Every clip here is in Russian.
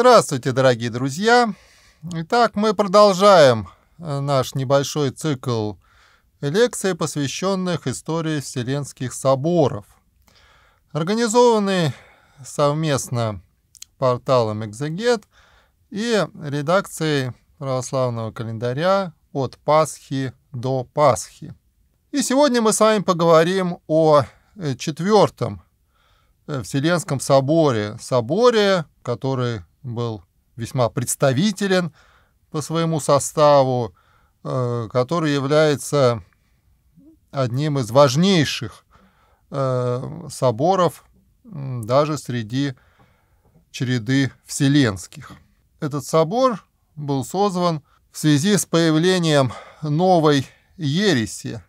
Здравствуйте, дорогие друзья! Итак, мы продолжаем э, наш небольшой цикл лекций, посвященных истории Вселенских соборов. Организованный совместно порталом «Экзегет» и редакцией православного календаря «От Пасхи до Пасхи». И сегодня мы с вами поговорим о э, четвертом э, Вселенском соборе, соборе, который был весьма представителен по своему составу, э, который является одним из важнейших э, соборов даже среди череды вселенских. Этот собор был созван в связи с появлением новой ереси,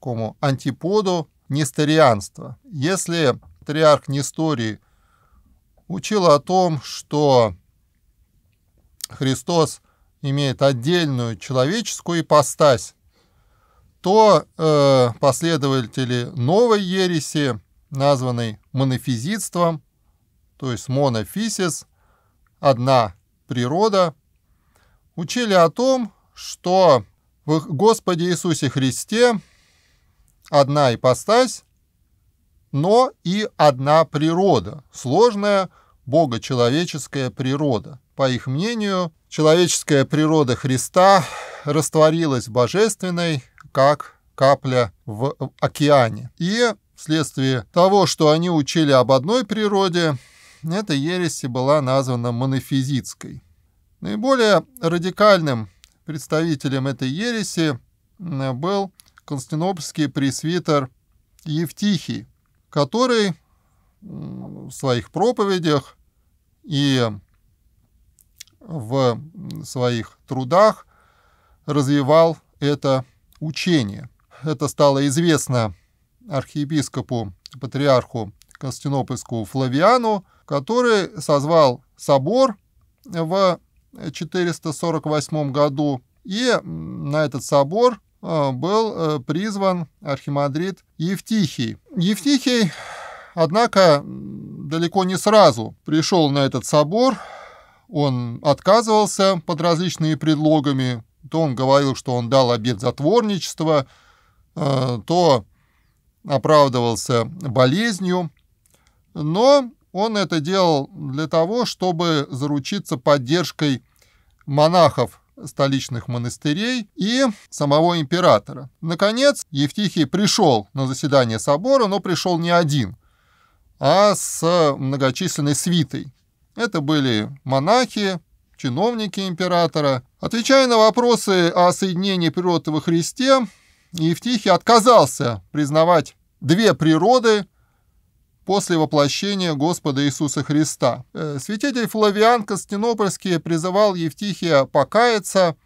кому антиподу несторианства. Если патриарх нестории учила о том, что Христос имеет отдельную человеческую ипостась, то э, последователи новой ереси, названной монофизитством, то есть монофизис, одна природа, учили о том, что в Господе Иисусе Христе одна ипостась, но и одна природа, сложная богочеловеческая природа. По их мнению, человеческая природа Христа растворилась в божественной, как капля в океане. И вследствие того, что они учили об одной природе, эта ересь была названа монофизитской. Наиболее радикальным представителем этой ереси э, был константинопольский пресвитер Евтихий, который в своих проповедях и в своих трудах развивал это учение. Это стало известно архиепископу, патриарху Константинопольскому Флавиану, который созвал собор в 448 году, и на этот собор Э, был э, призван архимандрит Евтихий. Евтихий, однако, далеко не сразу пришел на этот собор. Он отказывался под различными предлогами. То он говорил, что он дал обед затворничества, э, то оправдывался болезнью. Но он это делал для того, чтобы заручиться поддержкой монахов столичных монастырей и самого императора. Наконец, Евтихий пришел на заседание собора, но пришел не один, а с многочисленной свитой. Это были монахи, чиновники императора. Отвечая на вопросы о соединении природы во Христе, Евтихий отказался признавать две природы после воплощения Господа Иисуса Христа. Э, святитель Флавиан Константинопольский призывал Евтихия покаяться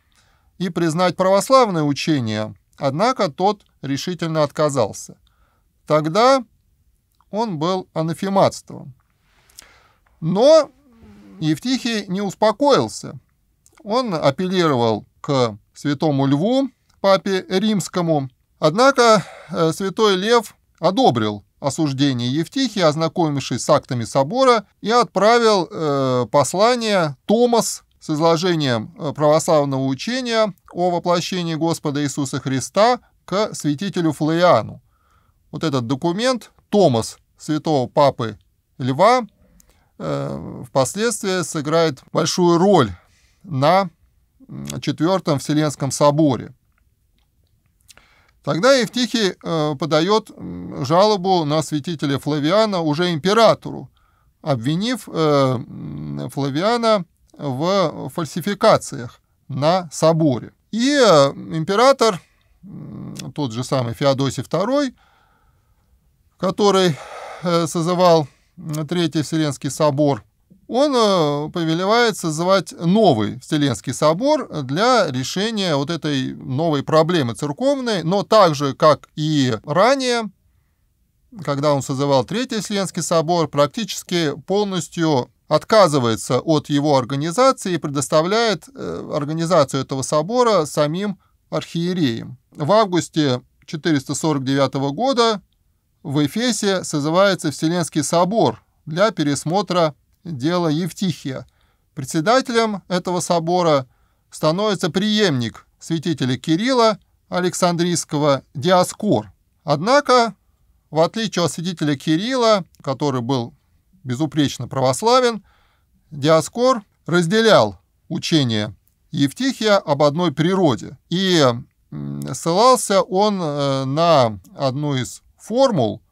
и признать православное учение, однако тот решительно отказался. Тогда он был анафематством. Но Евтихий не успокоился. Он апеллировал к святому Льву, папе римскому. Однако э, святой Лев одобрил осуждения Евтихии, ознакомившись с актами собора, и отправил э, послание Томас с изложением э, православного учения о воплощении Господа Иисуса Христа к святителю Флоиану. Вот этот документ, Томас святого папы Льва, э, впоследствии сыграет большую роль на Четвертом Вселенском соборе. Тогда Евтихий э, подает жалобу на святителя Флавиана уже императору, обвинив э, Флавиана в фальсификациях на соборе. И э, император, тот же самый Феодосий II, который созывал Третий Вселенский собор он э, повелевает созвать новый Вселенский собор для решения вот этой новой проблемы церковной, но так же, как и ранее, когда он созывал Третий Вселенский собор, практически полностью отказывается от его организации и предоставляет э, организацию этого собора самим архиереям. В августе 449 года в Эфесе созывается Вселенский собор для пересмотра дело Евтихия. Председателем этого собора становится преемник святителя Кирилла Александрийского Диаскор. Однако, в отличие от святителя Кирилла, который был безупречно православен, Диаскор разделял учение Евтихия об одной природе. И ссылался он э, на одну из формул,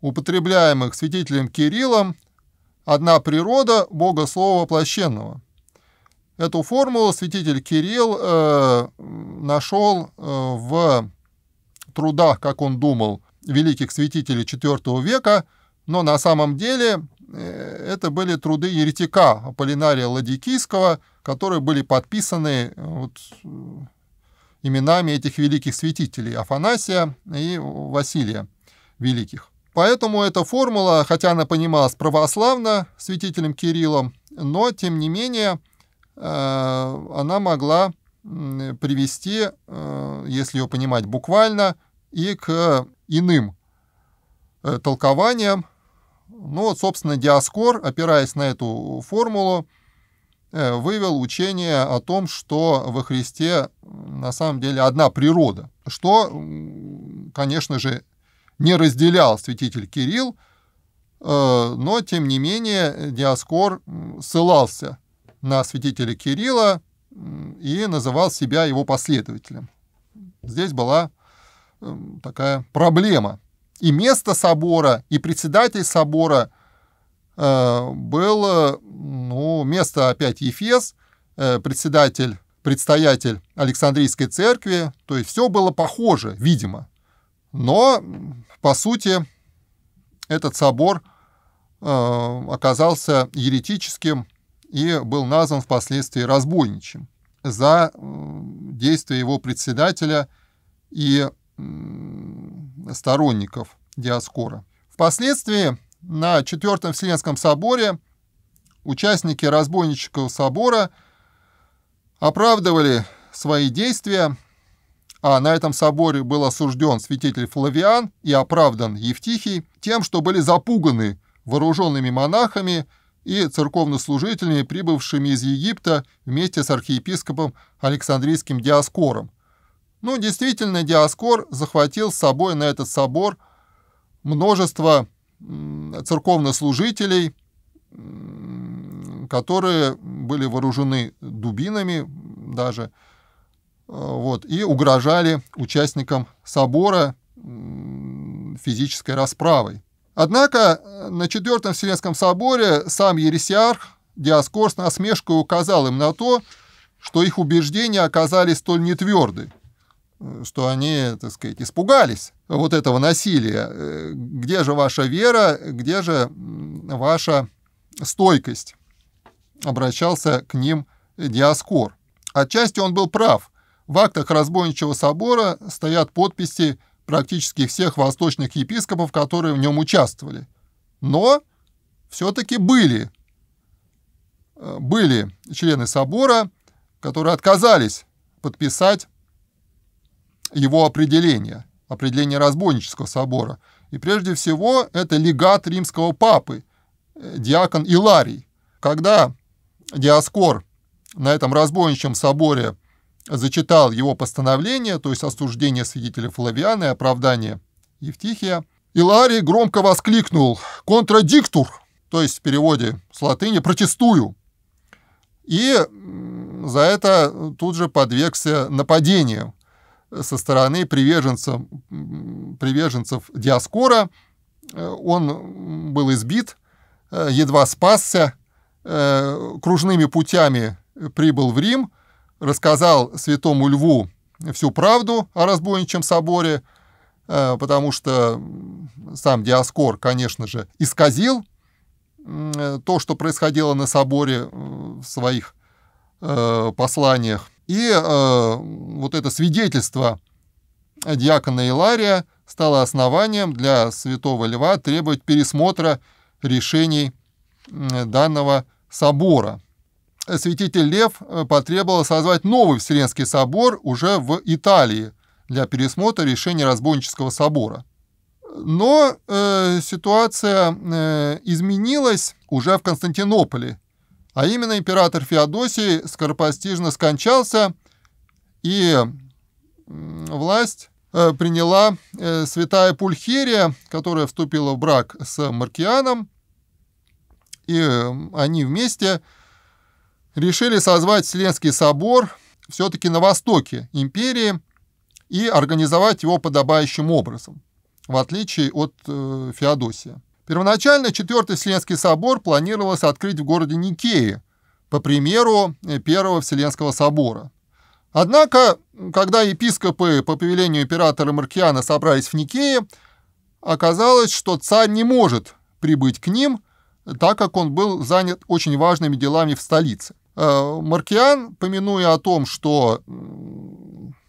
употребляемых святителем Кириллом одна природа Бога Слова воплощенного. Эту формулу святитель Кирилл э, нашел э, в трудах, как он думал, великих святителей IV века, но на самом деле э, это были труды еретика Аполлинария Ладикийского, которые были подписаны э, вот, именами этих великих святителей Афанасия и Василия Великих. Поэтому эта формула, хотя она понималась православно святителем Кириллом, но, тем не менее, э, она могла привести, э, если ее понимать буквально, и к иным э, толкованиям. Ну вот, собственно, Диаскор, опираясь на эту формулу, вывел учение о том, что во Христе на самом деле одна природа, что, конечно же, не разделял святитель Кирилл, э, но, тем не менее, Диоскор ссылался на святителя Кирилла и называл себя его последователем. Здесь была эм, такая проблема. И место собора, и председатель собора э, было, ну, место опять Ефес, э, председатель, предстоятель Александрийской церкви, то есть все было похоже, видимо. Но по сути, этот собор э, оказался еретическим и был назван впоследствии разбойничим за э, действия его председателя и сторонников Диаскора. Впоследствии на Четвертом Вселенском соборе участники разбойнического собора оправдывали свои действия – а на этом соборе был осужден святитель Флавиан и оправдан Евтихий тем, что были запуганы вооруженными монахами и церковнослужителями, прибывшими из Египта вместе с архиепископом Александрийским Диаскором. Ну, действительно, Диаскор захватил с собой на этот собор множество церковнослужителей, которые были вооружены дубинами даже, вот, и угрожали участникам собора физической расправой. Однако э, на Четвертом Вселенском соборе сам ересиарх Диаскор насмешкой указал им на то, что их убеждения оказались столь нетверды, э, что они, так сказать, испугались вот этого насилия. Э, где же ваша вера, где же ваша стойкость? Обращался к ним Диаскор. Отчасти он был прав. В актах разбойничего собора стоят подписи практически всех восточных епископов, которые в нем участвовали. Но все-таки были, э, были члены собора, которые отказались подписать его определение, определение разбойнического собора. И прежде всего это легат римского папы, э, диакон Иларий. Когда Диаскор на этом разбойничьем соборе зачитал его постановление, то есть осуждение свидетеля Флавиана и оправдание Евтихия, Иларий громко воскликнул «Контрадиктур!» то есть в переводе с латыни «протестую». И за это тут же подвергся нападению со стороны приверженцев, приверженцев Диаскора. Э, он был избит, э, едва спасся, э, кружными путями прибыл в Рим – рассказал святому Льву всю правду о разбойничьем соборе, э, потому что сам Диаскор, конечно же, исказил э, то, что происходило на соборе э, в своих посланиях. И вот это свидетельство диакона Илария стало основанием для святого Льва требовать пересмотра решений данного собора – святитель Лев э, потребовал созвать новый Вселенский собор уже в Италии для пересмотра решения разбойнического собора. Но э, ситуация э, изменилась уже в Константинополе, а именно император Феодосий скоропостижно скончался, и власть э, приняла э, святая Пульхерия, которая вступила в брак с Маркианом, и э, они вместе – решили созвать Вселенский собор все-таки на востоке империи и организовать его подобающим образом, в отличие от э, Феодосия. Первоначально Четвертый Вселенский собор планировалось открыть в городе Никее, по примеру э, Первого Вселенского собора. Однако, когда епископы по повелению императора Маркиана собрались в Никее, оказалось, что царь не может прибыть к ним, так как он был занят очень важными делами в столице. Э, Маркиан, помянуя о том, что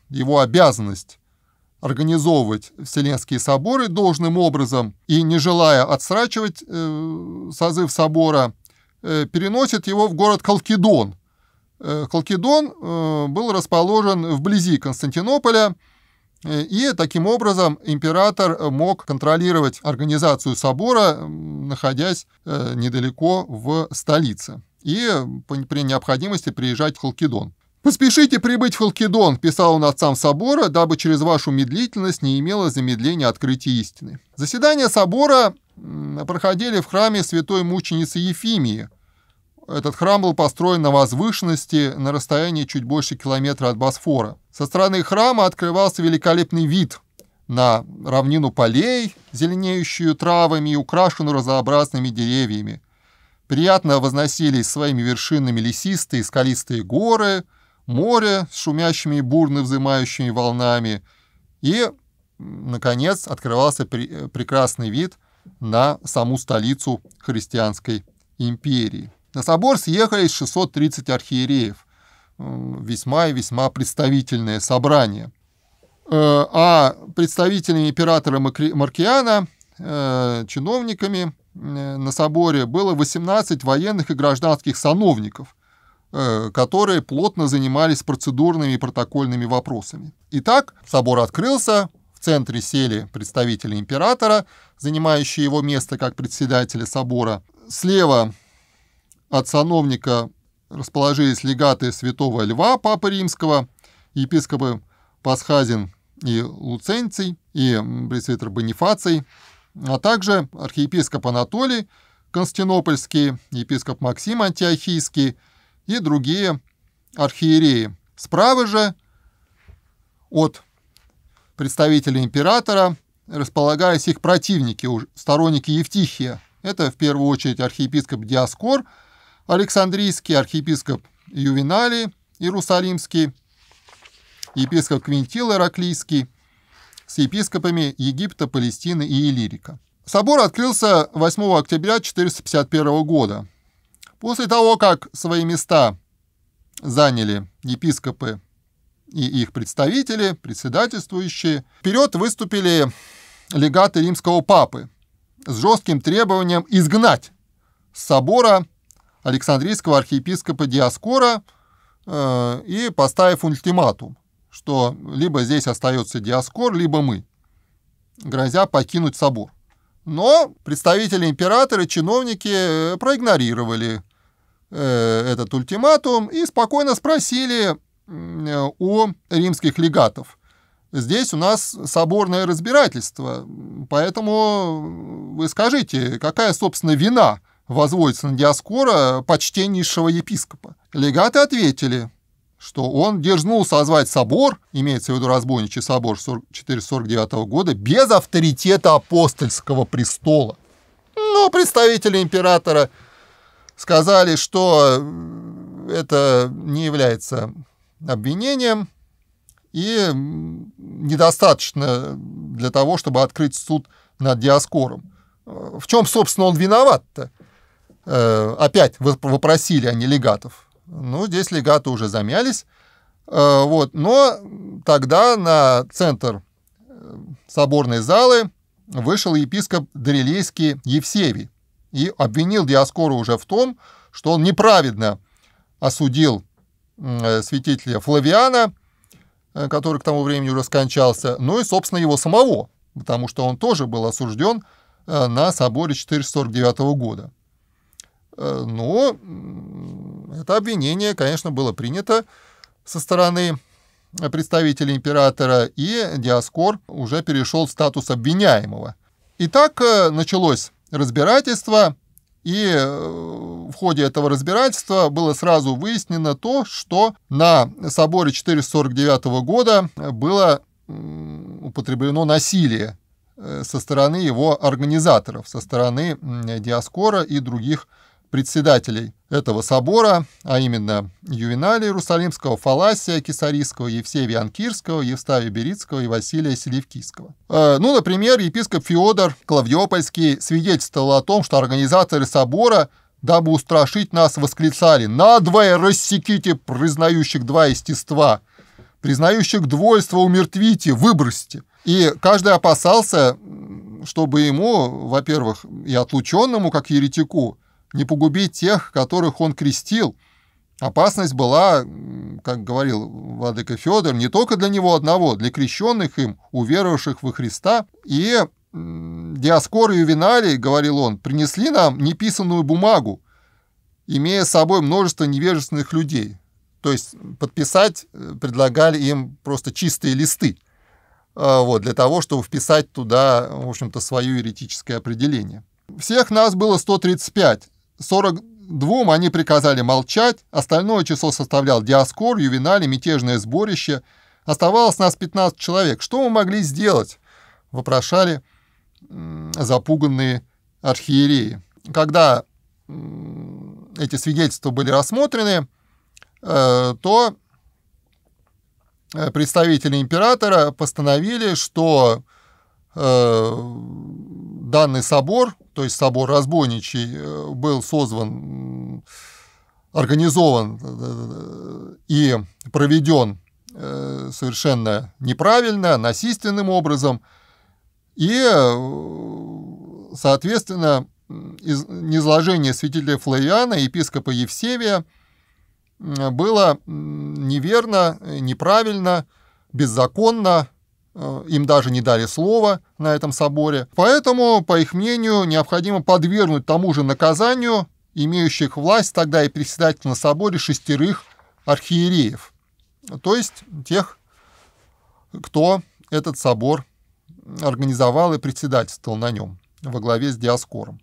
его обязанность организовывать Вселенские соборы должным образом и не желая отсрачивать э, созыв собора, э, переносит его в город Халкидон. Э, Халкидон был расположен вблизи Константинополя, и таким образом император мог контролировать организацию собора, находясь недалеко в столице и при необходимости приезжать в Халкидон. «Поспешите прибыть в Халкидон», — писал он отцам собора, дабы через вашу медлительность не имело замедления открытия истины. Заседания собора проходили в храме святой мученицы Ефимии. Этот храм был построен на возвышенности на расстоянии чуть больше километра от Босфора. Со стороны храма открывался великолепный вид на равнину полей, зеленеющую травами и украшенную разнообразными деревьями. Приятно возносились своими вершинами лесистые скалистые горы, море с шумящими и бурно взымающими волнами, и, наконец, открывался при, э, прекрасный вид на саму столицу христианской империи. На собор съехались 630 архиереев, весьма и весьма представительное собрание. Э, а представителями императора Маркиана, э, чиновниками, Э, на соборе было 18 военных и гражданских сановников, э, которые плотно занимались процедурными и протокольными вопросами. Итак, собор открылся, в центре сели представители императора, занимающие его место как председателя собора. Слева от сановника расположились легаты святого Льва, папы римского, епископы Пасхазин и Луценций, и пресвитер Бонифаций – а также архиепископ Анатолий Константинопольский, епископ Максим Антиохийский и другие архиереи. Справа же от представителей императора располагались их противники, сторонники Евтихия. Это в первую очередь архиепископ Диаскор, Александрийский, архиепископ Ювеналий, Иерусалимский, епископ Квинтил Ираклийский – с епископами Египта, Палестины и Иллирика. Собор открылся 8 октября 451 года. После того, как свои места заняли епископы и их представители, председательствующие, вперед выступили легаты римского папы с жестким требованием изгнать с собора Александрийского архиепископа Диаскора э, и поставив ультиматум что либо здесь остается Диаскор, либо мы, грозя покинуть собор. Но представители императора, чиновники э, проигнорировали э, этот ультиматум и спокойно спросили э, у римских легатов. Здесь у нас соборное разбирательство, поэтому вы скажите, какая, собственно, вина возводится на Диаскора почтеннейшего епископа? Легаты ответили – что он дерзнул созвать собор, имеется в виду разбойничий собор 449 года, без авторитета апостольского престола. Но представители императора сказали, что э, это не является обвинением и недостаточно для того, чтобы открыть суд над Диаскором. Э, в чем, собственно, он виноват-то? Э, опять вопросили они легатов. Ну, здесь легаты уже замялись. Э, вот. Но тогда на центр э, соборной залы вышел епископ Дрелейский Евсевий и обвинил Диаскору уже в том, что он неправедно осудил э, святителя Флавиана, который к тому времени уже скончался, ну и, собственно, его самого, потому что он тоже был осужден на соборе 449 года. Э, но это обвинение, конечно, было принято со стороны представителей императора, и Диаскор уже перешел в статус обвиняемого. И так э, началось разбирательство, и э, в ходе этого разбирательства было сразу выяснено то, что на соборе 449 года было употреблено насилие со стороны его организаторов, со стороны Диаскора и других председателей этого собора, а именно Ювеналия Иерусалимского, Фаласия Кисарийского, Евсевия Анкирского, Евставия Берицкого и Василия Селевкийского. Э, ну, например, епископ Феодор Клавьопольский свидетельствовал о том, что организаторы собора дабы устрашить нас, восклицали «Надвое рассеките признающих два естества, признающих двойство умертвите, выбросьте». И каждый опасался, чтобы ему, во-первых, и отлученному, как еретику, не погубить тех, которых он крестил. Опасность была, как говорил Владыка Федор, не только для него одного, для крещенных им, уверовавших во Христа. И Диаскор и Ювеналий, говорил он, принесли нам неписанную бумагу, имея с собой множество невежественных людей. То есть подписать э, предлагали им просто чистые листы э, вот, для того, чтобы вписать туда, в общем-то, свое юридическое определение. Всех нас было 135, 42 они приказали молчать, остальное число составлял Диаскор, Ювенали, мятежное сборище. Оставалось нас 15 человек. Что мы могли сделать? Вопрошали запуганные архиереи. Когда эти свидетельства были рассмотрены, э, то э, представители императора постановили, что Э, данный собор, то есть собор разбойничий, э, был созван, организован э, и проведен совершенно неправильно, насильственным образом, и, соответственно, из, низложение святителя Флавиана, епископа Евсевия, было неверно, неправильно, беззаконно, Э, им даже не дали слова на этом соборе. Поэтому, по их мнению, необходимо подвергнуть тому же наказанию имеющих власть тогда и председатель на соборе шестерых архиереев, то есть тех, кто этот собор организовал и председательствовал на нем во главе с Диаскором.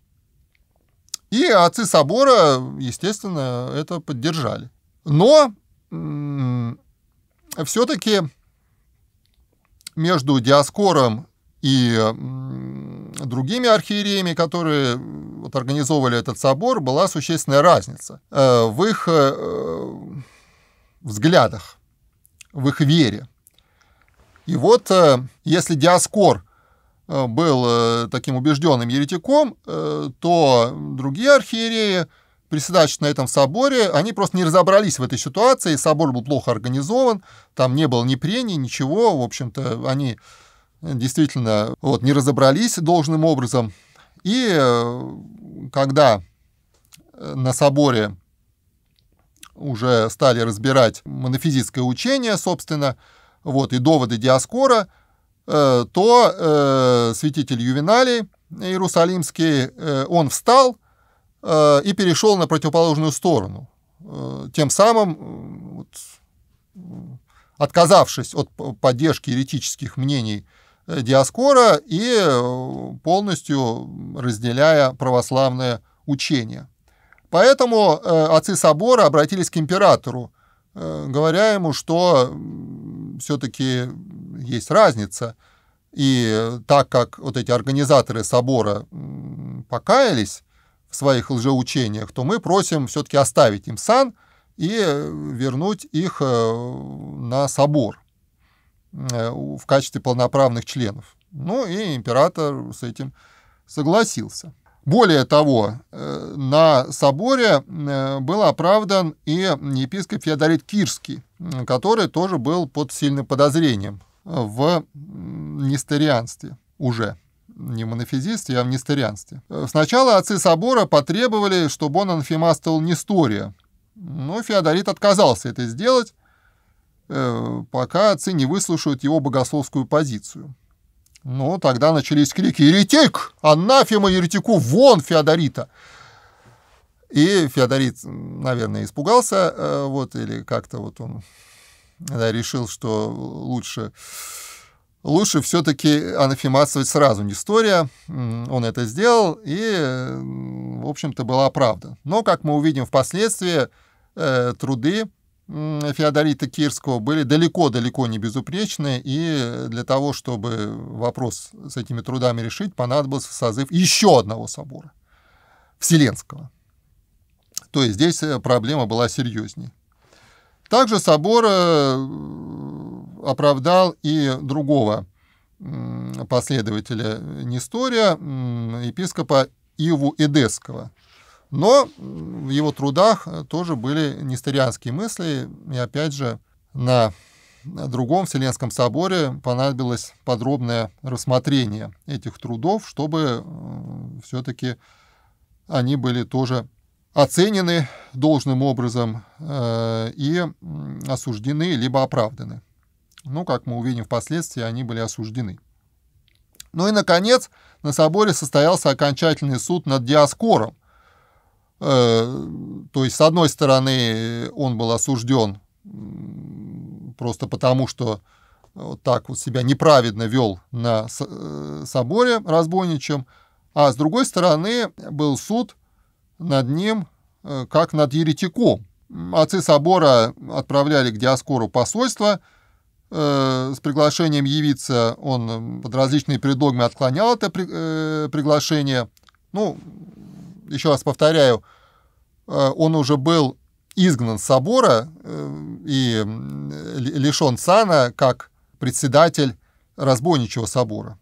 И отцы собора, естественно, это поддержали. Но все-таки между Диаскором и другими архиереями, которые вот, организовывали этот собор, была существенная разница э, в их э, взглядах, в их вере. И вот э, если Диаскор был таким убежденным еретиком, то другие архиереи – председательствующие на этом соборе, они просто не разобрались в этой ситуации, собор был плохо организован, там не было ни прений, ничего, в общем-то, они действительно вот, не разобрались должным образом. И э, когда э, на соборе уже стали разбирать монофизическое учение, собственно, вот, и доводы Диаскора, э, то э, святитель Ювеналий Иерусалимский, э, он встал – Э, и перешел на противоположную сторону, э, тем самым э, отказавшись от поддержки еретических мнений Диаскора и полностью разделяя православное учение. Поэтому отцы собора обратились к императору, говоря ему, что все-таки есть разница. И так как вот эти организаторы собора покаялись, в своих лжеучениях, то мы просим все-таки оставить им сан и э, вернуть их э, на собор э, в качестве полноправных членов. Ну и император с этим согласился. Более того, на соборе был оправдан и епископ Феодорит Кирский, который тоже был под сильным подозрением в нестерианстве уже не в я а в несторянстве. Сначала отцы собора потребовали, чтобы он анфимаствовал Нестория, но Феодорит отказался это сделать, э, пока отцы не выслушают его богословскую позицию. Ну, тогда начались крики «Еретик! Анафема еретику! Вон Феодорита!» И Феодорит, наверное, испугался, э, вот, или как-то вот он да, решил, что лучше лучше все-таки анафематствовать сразу История, Он это сделал, и, в общем-то, была правда. Но, как мы увидим впоследствии, э, труды Феодорита Кирского были далеко-далеко не безупречны, и для того, чтобы вопрос с этими трудами решить, понадобился созыв еще одного собора, Вселенского. То есть здесь э, проблема была серьезнее. Также собор э, оправдал и другого последователя Нестория, епископа Иву Эдесского. Но в его трудах тоже были несторианские мысли, и опять же на другом Вселенском соборе понадобилось подробное рассмотрение этих трудов, чтобы э, все-таки они были тоже оценены должным образом э, и осуждены либо оправданы. Ну, как мы увидим впоследствии, они были осуждены. Ну и, наконец, на соборе состоялся окончательный суд над Диаскором. Э, то есть, с одной стороны, он был осужден просто потому, что вот так вот себя неправедно вел на э, соборе разбойничем, а с другой стороны был суд над ним, э, как над еретиком. Отцы собора отправляли к Диаскору посольство – Э, с приглашением явиться, он э, под различными предлогами отклонял это при, э, приглашение. Ну, еще раз повторяю, э, он уже был изгнан с собора э, и лишен сана как председатель разбойничего собора.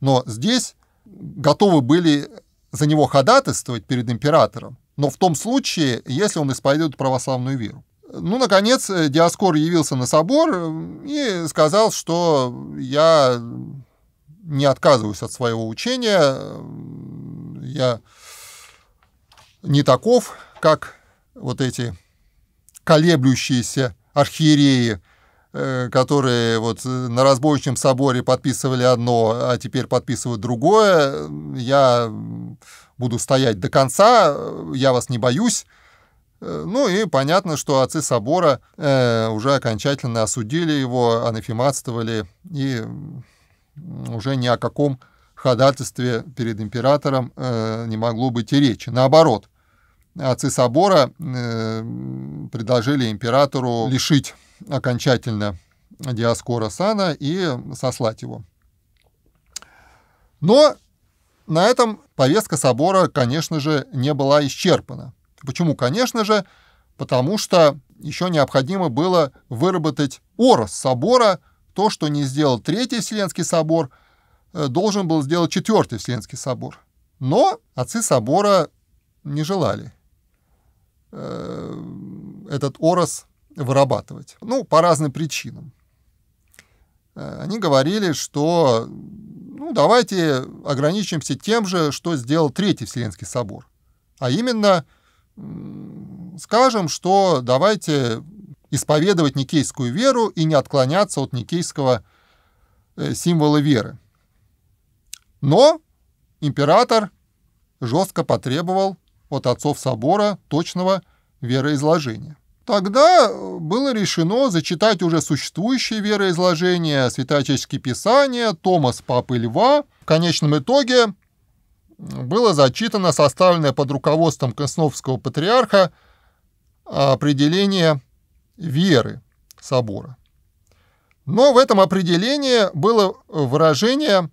Но здесь готовы были за него ходатайствовать перед императором, но в том случае, если он исповедует православную веру. Ну, наконец, э, Диаскор явился на собор э, и сказал, что я не отказываюсь от своего учения, э, я не таков, как вот эти колеблющиеся архиереи, которые вот на разборочном соборе подписывали одно, а теперь подписывают другое. Я буду стоять до конца, я вас не боюсь, Э, ну и понятно, что отцы собора э, уже окончательно осудили его, анафематствовали и уже ни о каком ходатайстве перед императором э, не могло быть и речи. Наоборот, отцы собора э, предложили императору лишить окончательно Диаскора Сана и сослать его. Но на этом повестка собора, конечно же, не была исчерпана. Почему? Конечно же, потому что еще необходимо было выработать орос собора, то, что не сделал Третий Вселенский собор, э, должен был сделать Четвертый Вселенский собор. Но отцы собора не желали э, этот орос вырабатывать. Ну, по разным причинам. Э, они говорили, что ну, давайте ограничимся тем же, что сделал Третий Вселенский собор. А именно – скажем, что давайте исповедовать никейскую веру и не отклоняться от никейского э, символа веры. Но император жестко потребовал от отцов собора точного вероизложения. Тогда э, было решено зачитать уже существующее вероизложение святоотеческие писания, Томас Папы Льва. В конечном итоге было зачитано составленное под руководством Константиновского патриарха определение веры собора. Но в этом определении было выражение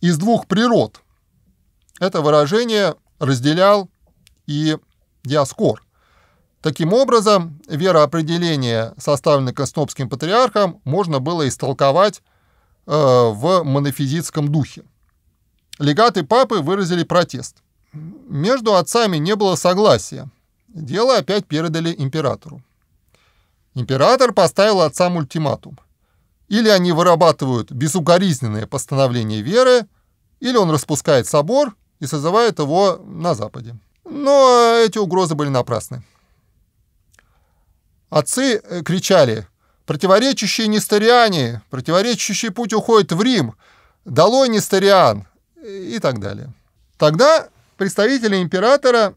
из двух природ. Это выражение разделял и Диаскор. Таким образом, вероопределение, составленное Константинопским патриархом, можно было истолковать э, в монофизитском духе. Легаты папы выразили протест. Между отцами не было согласия. Дело опять передали императору. Император поставил отцам ультиматум. Или они вырабатывают безукоризненное постановление веры, или он распускает собор и созывает его на Западе. Но эти угрозы были напрасны. Отцы э, кричали «Противоречащие нестариане! Противоречащий путь уходит в Рим! Долой нестариан! и так далее. Тогда представители императора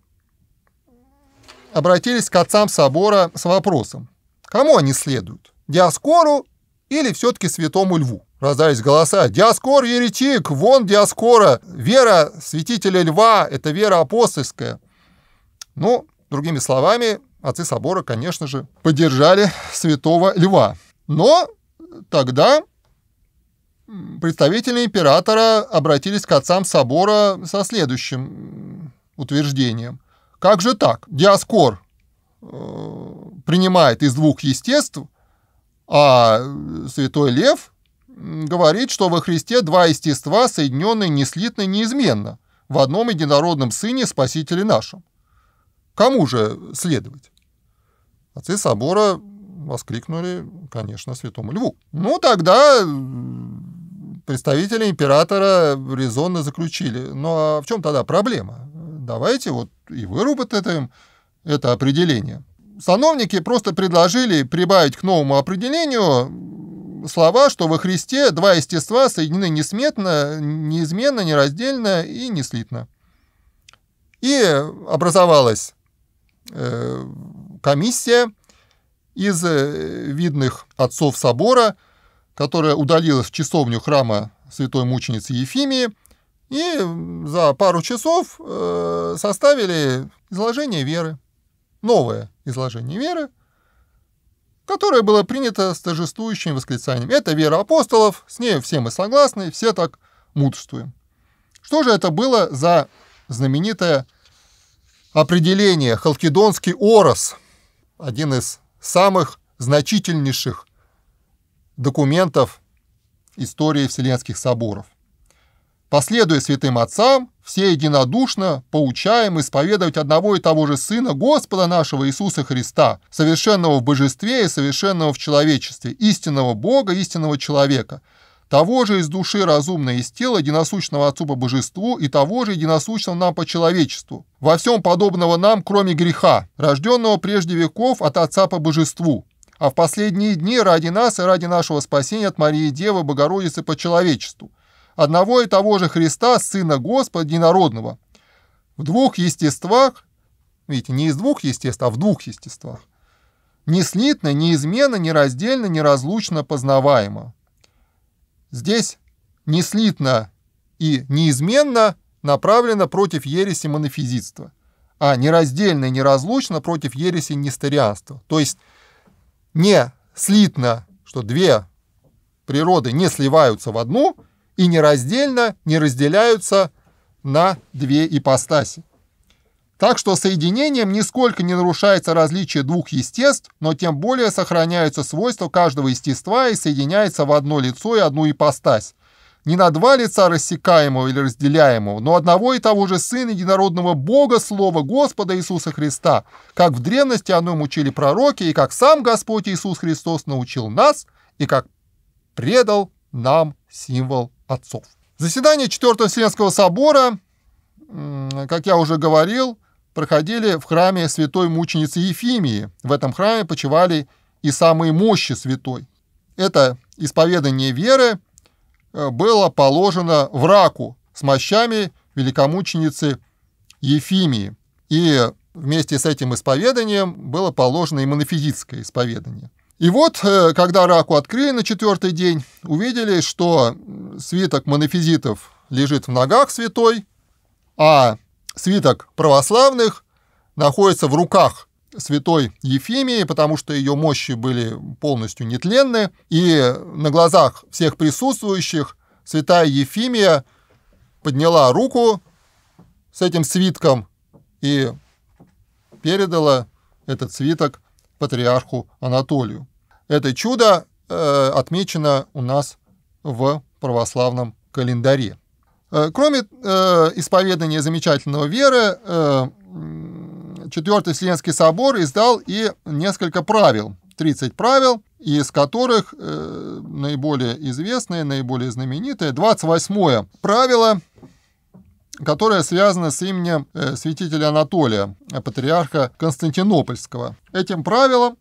обратились к отцам собора с вопросом, кому они следуют, Диаскору или все-таки Святому Льву? Раздались голоса «Диаскор еретик! Вон Диаскора! Вера святителя льва – это вера апостольская!» Ну, другими словами, отцы собора, конечно же, поддержали святого льва. Но тогда представители императора обратились к отцам собора со следующим утверждением. Как же так? Диаскор э, принимает из двух естеств, а э, святой Лев говорит, что во Христе два естества, соединенные неслитно неизменно, в одном единородном Сыне Спасителе нашем. Кому же следовать? Отцы собора воскликнули, конечно, святому льву. Ну, тогда представители императора резонно заключили. Но ну, а в чем тогда проблема? Давайте вот и выработаем это определение. Сановники просто предложили прибавить к новому определению слова, что во Христе два естества соединены несметно, неизменно, нераздельно и неслитно. И образовалась э, комиссия, из э, видных отцов собора, которая удалилась в часовню храма святой мученицы Ефимии, и за пару часов э, составили изложение веры, новое изложение веры, которое было принято с торжествующим восклицанием. Это вера апостолов, с ней все мы согласны, все так мудрствуем. Что же это было за знаменитое определение «Халкидонский орос», один из самых значительнейших документов истории Вселенских соборов. Последуя святым отцам, все единодушно поучаем исповедовать одного и того же Сына Господа нашего Иисуса Христа, совершенного в божестве и совершенного в человечестве, истинного Бога, истинного человека – того же из души разумное из тела, единосущного Отцу по божеству и того же единосущного нам по человечеству, во всем подобного нам, кроме греха, рожденного прежде веков от Отца по божеству, а в последние дни ради нас и ради нашего спасения от Марии Девы Богородицы по человечеству, одного и того же Христа, Сына Господа Единородного, в двух естествах, видите, не из двух естеств, а в двух естествах, неслитно, неизменно, нераздельно, неразлучно познаваемо. Здесь неслитно и неизменно направлено против ереси монофизитства, а нераздельно и неразлучно против ереси нестарианства. То есть не слитно, что две природы не сливаются в одну, и нераздельно не разделяются на две ипостаси. Так что соединением нисколько не нарушается различие двух естеств, но тем более сохраняются свойства каждого естества и соединяется в одно лицо и одну ипостась. Не на два лица рассекаемого или разделяемого, но одного и того же Сына Единородного Бога, Слова Господа Иисуса Христа, как в древности оно мучили пророки, и как сам Господь Иисус Христос научил нас, и как предал нам символ отцов. Заседание 4 Вселенского собора, как я уже говорил, проходили в храме святой мученицы Ефимии. В этом храме почивали и самые мощи святой. Это исповедание веры э, было положено в раку с мощами великомученицы Ефимии. И вместе с этим исповеданием было положено и монофизитское исповедание. И вот, э, когда раку открыли на четвертый день, увидели, что свиток монофизитов лежит в ногах святой, а свиток православных находится в руках святой Ефимии, потому что ее мощи были полностью нетленны, и на глазах всех присутствующих святая Ефимия подняла руку с этим свитком и передала этот свиток патриарху Анатолию. Это чудо э, отмечено у нас в православном календаре. Э, кроме э, исповедания замечательного веры, э, Четвертый Вселенский собор издал и несколько правил, 30 правил, из которых э, наиболее известные, наиболее знаменитое, 28 правило, которое связано с именем э, святителя Анатолия, патриарха Константинопольского. Этим правилом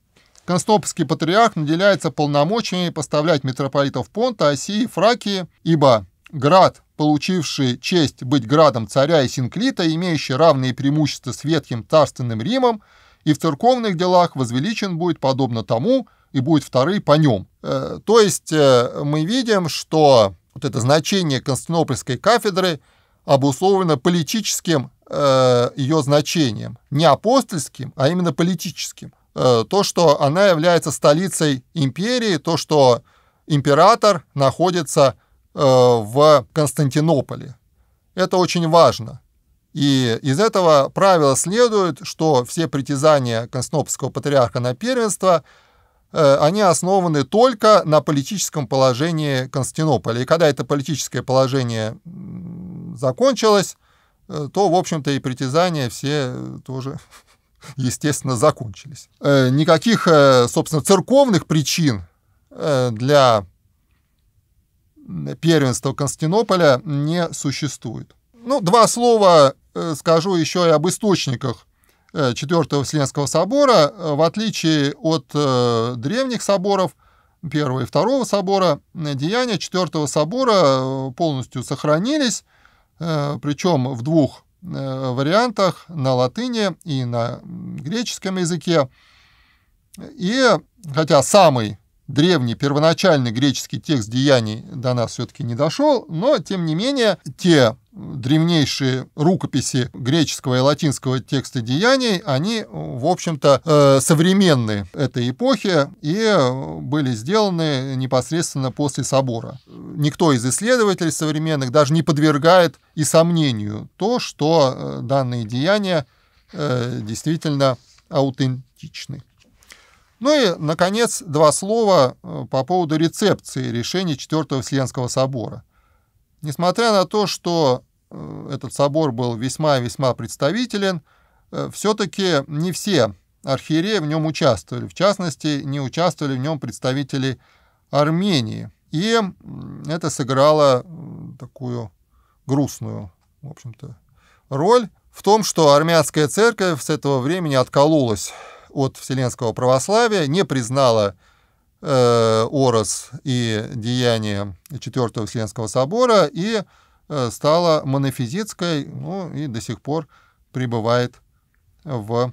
Константинопольский патриарх наделяется полномочиями поставлять митрополитов Понта, Осии, Фракии, ибо Град, получивший честь быть градом царя и синклита, имеющий равные преимущества с ветхим царственным Римом, и в церковных делах возвеличен будет подобно тому, и будет второй по нем. Э, то есть э, мы видим, что вот это значение Константинопольской кафедры обусловлено политическим э, ее значением. Не апостольским, а именно политическим. То, что она является столицей империи, то, что император находится Э, в Константинополе. Это очень важно. И из этого правила следует, что все притязания константинопольского патриарха на первенство, э, они основаны только на политическом положении Константинополя. И когда это политическое положение закончилось, э, то, в общем-то, и притязания все тоже, естественно, закончились. Никаких, собственно, церковных причин для первенства Константинополя не существует. Ну, два слова э, скажу еще и об источниках э, Четвертого Вселенского собора. Э, в отличие от древних соборов, Первого и Второго собора, деяния Четвертого собора полностью сохранились, причем в двух вариантах, на латыни и на греческом языке. И хотя самый древний первоначальный греческий текст деяний до нас все-таки не дошел, но, тем не менее, те древнейшие рукописи греческого и латинского текста деяний, они, в общем-то, э, современны этой эпохи и были сделаны непосредственно после собора. Никто из исследователей современных даже не подвергает и сомнению то, что э, данные деяния э, действительно аутентичны. Ну и, наконец, два слова э, по поводу рецепции решения Четвертого Вселенского собора. Несмотря на то, что э, этот собор был весьма-весьма представителен, э, все-таки не все архиереи в нем участвовали. В частности, не участвовали в нем представители Армении. И это сыграло такую грустную, в общем-то, роль в том, что армянская церковь с этого времени откололась от Вселенского православия, не признала э, Орос и деяния Четвертого Вселенского собора и э, стала монофизитской, ну и до сих пор пребывает в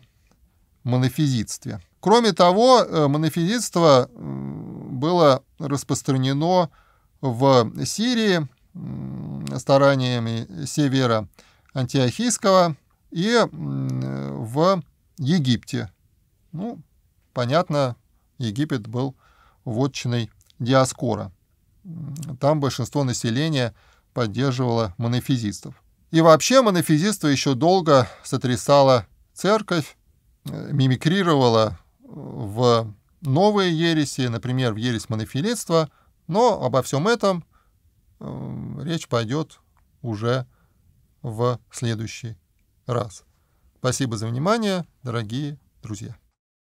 монофизитстве. Кроме того, э, монофизитство было распространено в Сирии стараниями Севера Антиохийского и в Египте. Ну, понятно, Египет был вотчиной диаскора. Там большинство населения поддерживало монофизистов. И вообще монофизитство еще долго сотрясало церковь, э, мимикрировало э, в новые ереси, например, в ересь монофилитства, но обо всем этом э, речь пойдет уже в следующий раз. Спасибо за внимание, дорогие друзья.